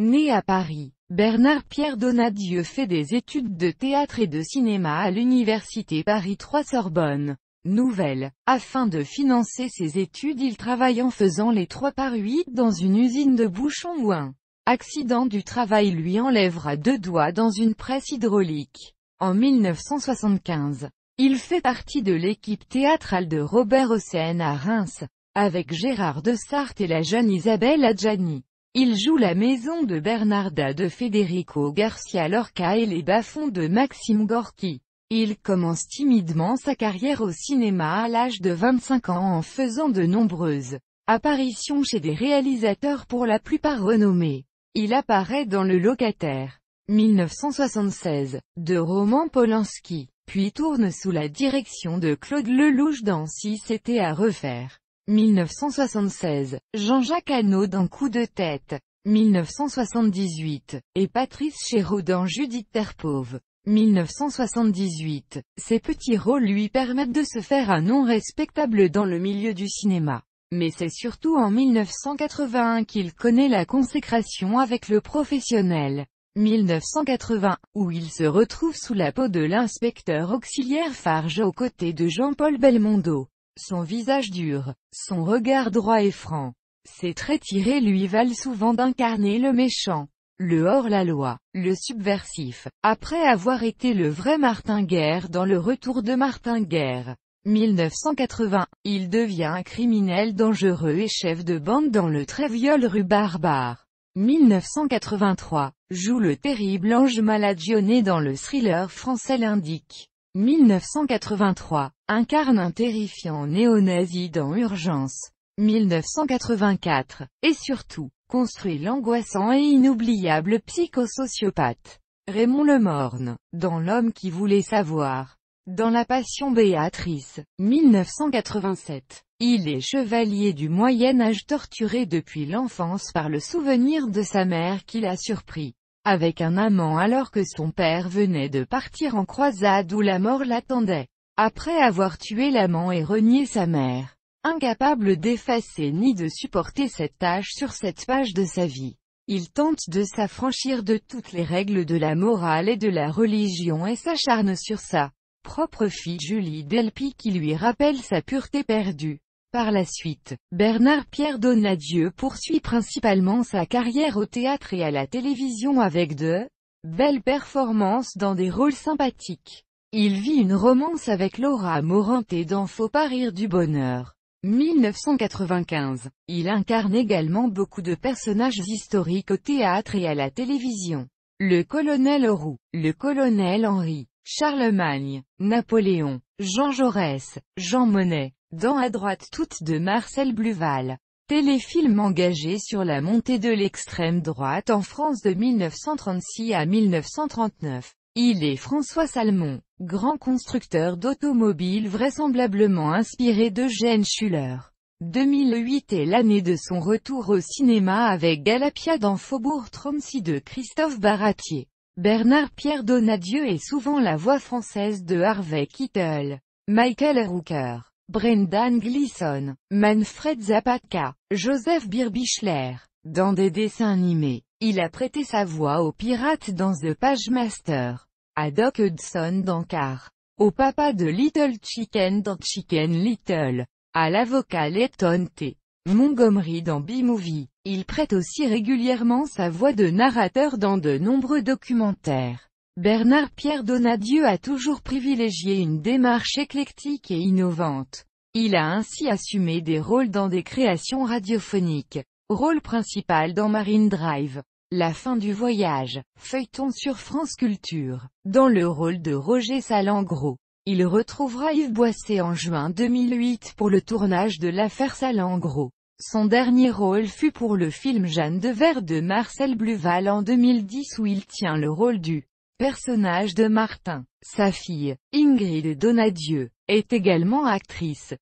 Né à Paris, Bernard-Pierre Donadieu fait des études de théâtre et de cinéma à l'université Paris 3 Sorbonne. Nouvelle. Afin de financer ses études il travaille en faisant les 3 par 8 dans une usine de bouchons ou un accident du travail lui enlèvera deux doigts dans une presse hydraulique. En 1975, il fait partie de l'équipe théâtrale de Robert Hossein à Reims, avec Gérard de Sarthe et la jeune Isabelle Adjani. Il joue la maison de Bernarda de Federico Garcia Lorca et les bas-fonds de Maxime Gorki. Il commence timidement sa carrière au cinéma à l'âge de 25 ans en faisant de nombreuses apparitions chez des réalisateurs pour la plupart renommés. Il apparaît dans Le Locataire, 1976, de Roman Polanski, puis tourne sous la direction de Claude Lelouch dans Si c'était à refaire. 1976, Jean-Jacques Hanau dans Coup de tête, 1978, et Patrice Chéreau dans Judith Terpauve, 1978. Ces petits rôles lui permettent de se faire un nom respectable dans le milieu du cinéma. Mais c'est surtout en 1981 qu'il connaît la consécration avec le professionnel. 1980, où il se retrouve sous la peau de l'inspecteur auxiliaire Farge aux côtés de Jean-Paul Belmondo. Son visage dur, son regard droit et franc, ses traits tirés lui valent souvent d'incarner le méchant, le hors-la-loi, le subversif, après avoir été le vrai Martin Guerre dans Le Retour de Martin Guerre. 1980, il devient un criminel dangereux et chef de bande dans le Très Viole rue Barbare. 1983, joue le terrible ange maladionné dans le thriller français l'indique. 1983, incarne un terrifiant néonazi dans Urgence. 1984, et surtout, construit l'angoissant et inoubliable psychosociopathe. Raymond Lemorne, dans L'homme qui voulait savoir. Dans La Passion Béatrice, 1987, il est chevalier du Moyen Âge torturé depuis l'enfance par le souvenir de sa mère qu'il a surpris avec un amant alors que son père venait de partir en croisade où la mort l'attendait. Après avoir tué l'amant et renié sa mère, incapable d'effacer ni de supporter cette tâche sur cette page de sa vie, il tente de s'affranchir de toutes les règles de la morale et de la religion et s'acharne sur sa propre fille Julie Delpy qui lui rappelle sa pureté perdue. Par la suite, Bernard-Pierre Donnadieu poursuit principalement sa carrière au théâtre et à la télévision avec de belles performances dans des rôles sympathiques. Il vit une romance avec Laura et dans Faut pas rire du bonheur. 1995. Il incarne également beaucoup de personnages historiques au théâtre et à la télévision. Le colonel Roux, le colonel Henri, Charlemagne, Napoléon, Jean Jaurès, Jean Monnet, dans à droite toutes de Marcel Bluval. Téléfilm engagé sur la montée de l'extrême droite en France de 1936 à 1939. Il est François Salmon, grand constructeur d'automobiles vraisemblablement inspiré d'Eugène Schuller. 2008 est l'année de son retour au cinéma avec Galapia dans Faubourg 36 de Christophe Baratier. Bernard-Pierre Donadieu est souvent la voix française de Harvey Keitel. Michael Rooker Brendan Gleeson, Manfred Zapatka, Joseph Birbichler. Dans des dessins animés, il a prêté sa voix au pirate dans The Page Master, à Doc Hudson dans Car, au papa de Little Chicken dans Chicken Little, à l'avocat Letton T. Montgomery dans B-Movie. Il prête aussi régulièrement sa voix de narrateur dans de nombreux documentaires. Bernard-Pierre Donadieu a toujours privilégié une démarche éclectique et innovante. Il a ainsi assumé des rôles dans des créations radiophoniques. Rôle principal dans Marine Drive. La fin du voyage. Feuilleton sur France Culture. Dans le rôle de Roger Salengro. Il retrouvera Yves Boisset en juin 2008 pour le tournage de l'affaire Salengro. Son dernier rôle fut pour le film Jeanne de Verre de Marcel Bluval en 2010 où il tient le rôle du personnage de Martin. Sa fille, Ingrid Donadieu, est également actrice,